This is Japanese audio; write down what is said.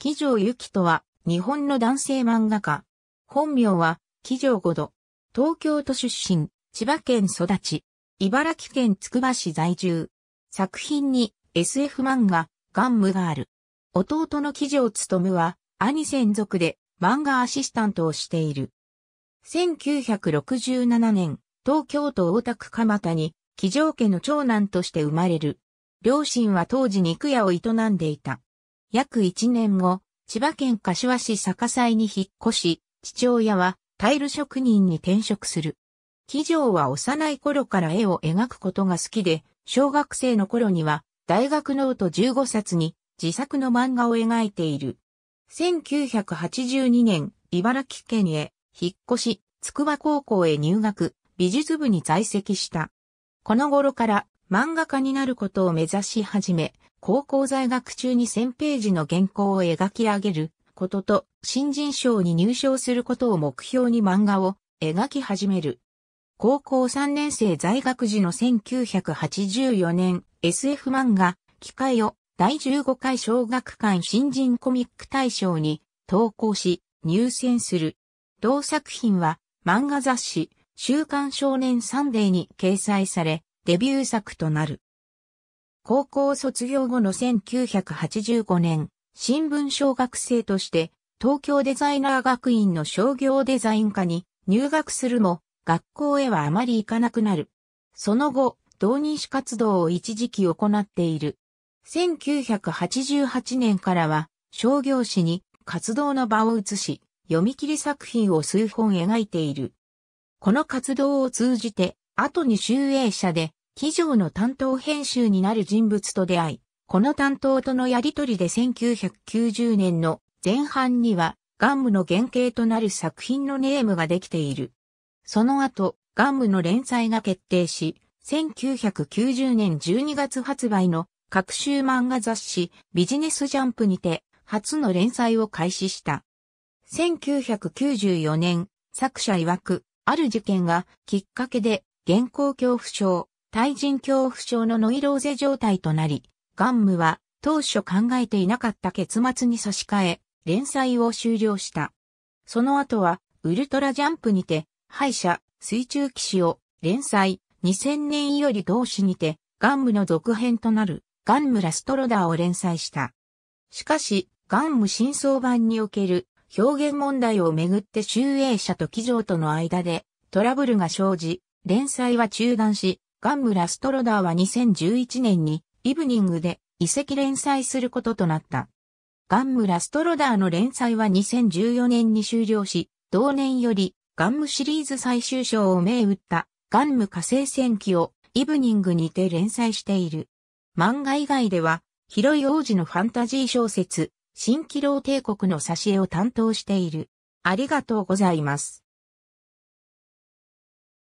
木城ゆきとは、日本の男性漫画家。本名は、木城五度。東京都出身、千葉県育ち。茨城県つくば市在住。作品に、SF 漫画、ガンムがある。弟の木城務は、兄専属で、漫画アシスタントをしている。1967年、東京都大田区蒲田に、木城家の長男として生まれる。両親は当時肉屋を営んでいた。約1年後、千葉県柏市坂西に引っ越し、父親はタイル職人に転職する。企業は幼い頃から絵を描くことが好きで、小学生の頃には大学ノート15冊に自作の漫画を描いている。1982年、茨城県へ引っ越し、筑波高校へ入学、美術部に在籍した。この頃から漫画家になることを目指し始め、高校在学中に1000ページの原稿を描き上げることと、新人賞に入賞することを目標に漫画を描き始める。高校3年生在学時の1984年 SF 漫画、機械を第15回小学館新人コミック大賞に投稿し入選する。同作品は漫画雑誌週刊少年サンデーに掲載されデビュー作となる。高校卒業後の1985年、新聞小学生として東京デザイナー学院の商業デザイン科に入学するも、学校へはあまり行かなくなる。その後、同人誌活動を一時期行っている。1988年からは商業誌に活動の場を移し、読み切り作品を数本描いている。この活動を通じて、後に集英社で記上の担当編集になる人物と出会い、この担当とのやりとりで1990年の前半には、ガンムの原型となる作品のネームができている。その後、ガンムの連載が決定し、1990年12月発売の各週漫画雑誌ビジネスジャンプにて初の連載を開始した。1994年、作者曰く、ある事件がきっかけで現行恐怖症、対人恐怖症のノイローゼ状態となり、ガンムは当初考えていなかった結末に差し替え、連載を終了した。その後は、ウルトラジャンプにて、敗者、水中騎士を連載、2000年より同士にて、ガンムの続編となる、ガンムラストロダーを連載した。しかし、ガンム真相版における表現問題をめぐって集英社と騎乗との間でトラブルが生じ、連載は中断し、ガンムラ・ストロダーは2011年にイブニングで遺跡連載することとなった。ガンムラ・ストロダーの連載は2014年に終了し、同年よりガンムシリーズ最終章を銘打ったガンム火星戦記をイブニングにて連載している。漫画以外では、広い王子のファンタジー小説、新気楼帝国の挿絵を担当している。ありがとうございます。